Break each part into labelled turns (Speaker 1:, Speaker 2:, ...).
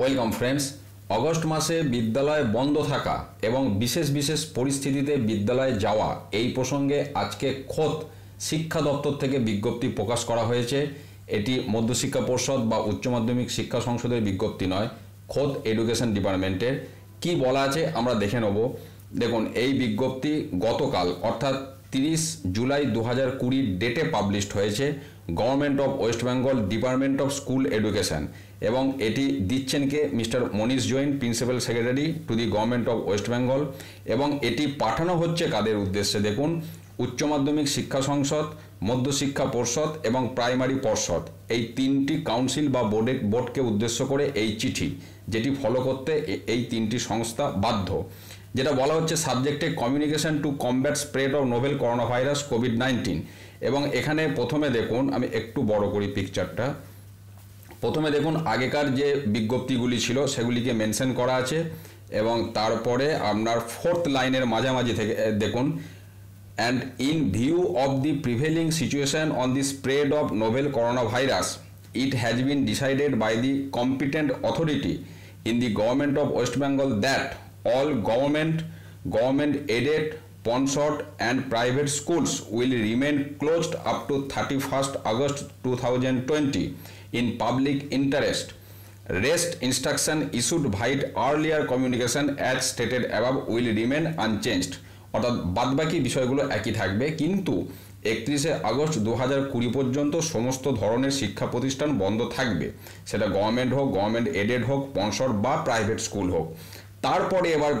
Speaker 1: welcome friends August মাসে বিদ্যালয় বন্ধ থাকা এবং বিশেষ বিশেষ পরিস্থিতিতে বিদ্যালয়ে যাওয়া এই প্রসঙ্গে আজকে খোদ শিক্ষা দপ্তর থেকে বিজ্ঞপ্তি প্রকাশ করা হয়েছে এটি মধ্যশিক্ষা পর্ষদ বা উচ্চ মাধ্যমিক শিক্ষা সংসদের বিজ্ঞপ্তি নয় খোদ এডুকেশন ডিপার্টমেন্টের কি বলা আছে আমরা দেখে নেব দেখুন এই বিজ্ঞপ্তি গতকাল অর্থাৎ তিরিশ জুলাই দু হাজার কুড়ির ডেটে পাবলিশড হয়েছে government of West Bengal department of school education এবং এটি দিচ্ছেন কে mister Manish Jain principal secretary to the government of West Bengal এবং এটি পাঠানো হচ্ছে কাদের উদ্দেশ্যে দেখুন উচ্চ মাধ্যমিক শিক্ষা সংসদ মধ্যশিক্ষা পর্ষদ এবং প্রাইমারি পর্ষদ এই তিনটি কাউন্সিল বা বোর্ডে বোর্ডকে উদ্দেশ্য করে এই চিঠি যেটি ফলো করতে এই তিনটি সংস্থা বাধ্য যেটা বলা হচ্ছে সাবজেক্টে communication to combat spread of novel corona virus COVID nineteen এবং এখানে প্রথমে দেখুন আমি একটু বড় করি পিকচারটা প্রথমে দেখুন আগেকার যে বিজ্ঞপ্তিগুলি ছিল সেগুলিকে মেনশন করা আছে এবং তারপরে আপনার ফোর্থ লাইনের মাঝামাঝি থেকে দেখুন and in view of the prevailing situation on the spread of novel corona virus it has been decided by the competent authority in the government of West Bengal that all government government aided sponsored and private schools will remain closed up to thirty first August two thousand twenty in public interest rest instruction issued vide earlier communication as stated above will remain unchanged অর্থাৎ বাদবাকি বিষয়গুলো একই থাকবে কিন্তু একত্রিশে August দু হাজার কুড়ি পর্যন্ত সমস্ত ধরনের শিক্ষা প্রতিষ্ঠান বন্ধ থাকবে সেটা গভর্নমেন্ট হোক গভর্নমেন্ট এডেড হোক স্পন্সর্ড বা প্রাইভেট স্কুল হোক তারপরে এবার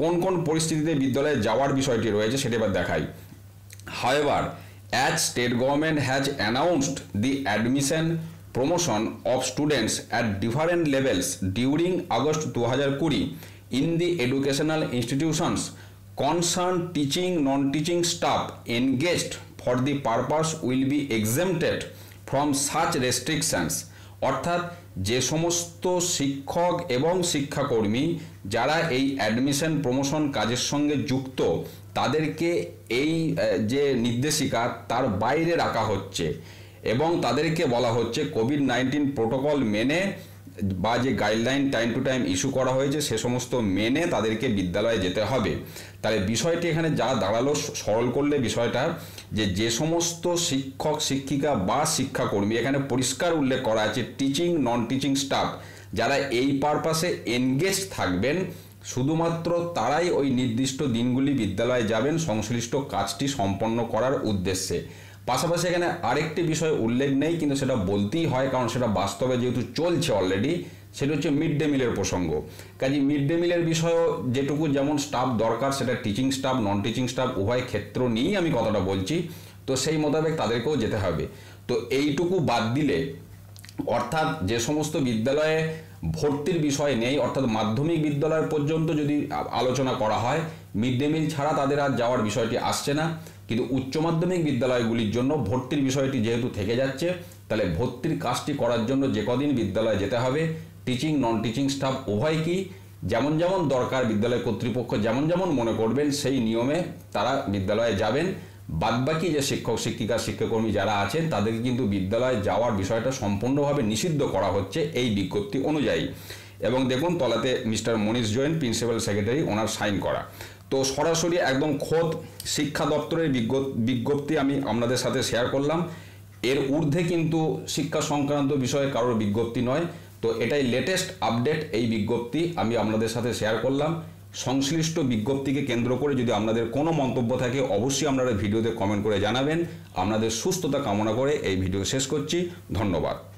Speaker 1: কোন কোন পরিস্থিতিতে বিদ্যালয়ে যাওয়ার বিষয়টি রয়েছে সেটা এবার দেখাই however as state government has announced the admission promotion of students at different levels during August দু হাজার কুড়ি in the educational institutions concern teaching non teaching staff engaged for the purpose will be exempted from such restrictions অর্থাৎ যে সমস্ত শিক্ষক এবং শিক্ষাকর্মী যারা এই অ্যাডমিশন প্রমোশন কাজের সঙ্গে যুক্ত তাদেরকে এই যে নির্দেশিকা তার বাইরে রাখা হচ্ছে এবং তাদেরকে বলা হচ্ছে কোভিড নাইন্টিন প্রোটোকল মেনে বা যে guideline time to time issue করা হয়েছে সে সমস্ত মেনে তাদেরকে বিদ্যালয়ে যেতে হবে তাহলে বিষয়টি এখানে যা দাঁড়ালো সরল করলে বিষয়টা যে যে সমস্ত শিক্ষক শিক্ষিকা বা শিক্ষাকর্মী এখানে পরিষ্কার উল্লেখ করা আছে টিচিং নন টিচিং স্টাফ যারা এই পারপাসে এনগেজ থাকবেন শুধুমাত্র তারাই ওই নির্দিষ্ট দিনগুলি বিদ্যালয়ে যাবেন সংশ্লিষ্ট কাজটি সম্পন্ন করার উদ্দেশ্যে পাশাপাশি এখানে আরেকটি বিষয় উল্লেখ নেই কিন্তু সেটা বলতেই হয় কারণ সেটা বাস্তবে যেহেতু চলছে অলরেডি সেটা হচ্ছে মিড ডে মিলের প্রসঙ্গ কাজে মিড ডে মিলের বিষয়েও যেটুকু যেমন স্টাফ দরকার সেটা teaching staff non teaching staff উভয় ক্ষেত্র নিয়েই আমি কথাটা বলছি তো সেই মোতাবেক তাদেরকেও যেতে হবে তো এইটুকু বাদ দিলে অর্থাৎ যে সমস্ত বিদ্যালয়ে ভর্তির বিষয় নেই অর্থাৎ মাধ্যমিক বিদ্যালয় পর্যন্ত যদি আলোচনা করা হয় মিড ডে মিল ছাড়া তাদের আর যাওয়ার বিষয়টি আসছে না কিন্তু উচ্চ মাধ্যমিক বিদ্যালয়গুলির জন্য ভর্তির বিষয়টি যেহেতু থেকে যাচ্ছে তাহলে ভর্তির কাজটি করার জন্য যে কদিন বিদ্যালয়ে যেতে হবে টিচিং নন টিচিং স্টাফ উভয় কি যেমন যেমন দরকার বিদ্যালয় কর্তৃপক্ষ যেমন যেমন মনে করবেন সেই নিয়মে তারা বিদ্যালয়ে যাবেন বাদবাকি যে শিক্ষক শিক্ষিকা শিক্ষাকর্মী যারা আছেন তাদেরকে কিন্তু বিদ্যালয়ে যাওয়ার বিষয়টা সম্পূর্ণভাবে নিষিদ্ধ করা হচ্ছে এই বিজ্ঞপ্তি অনুযায়ী এবং দেখুন তলাতে mister Manish Jain principal secretary ওনার সাইন করা তো সরাসরি একদম খোদ শিক্ষা দপ্তরের বিজ্ঞপ্তি আমি আপনাদের সাথে শেয়ার করলাম এর ঊর্ধ্বে কিন্তু শিক্ষা সংক্রান্ত বিষয়ে কারোর বিজ্ঞপ্তি নয় তো এটাই লেটেস্ট আপডেট এই বিজ্ঞপ্তি আমি আপনাদের সাথে শেয়ার করলাম সংশ্লিষ্ট বিজ্ঞপ্তিকে কেন্দ্র করে যদি আপনাদের কোনো মন্তব্য থাকে অবশ্যই আপনারা ভিডিওতে কমেন্ট করে জানাবেন আপনাদের সুস্থতা কামনা করে এই ভিডিও শেষ করছি ধন্যবাদ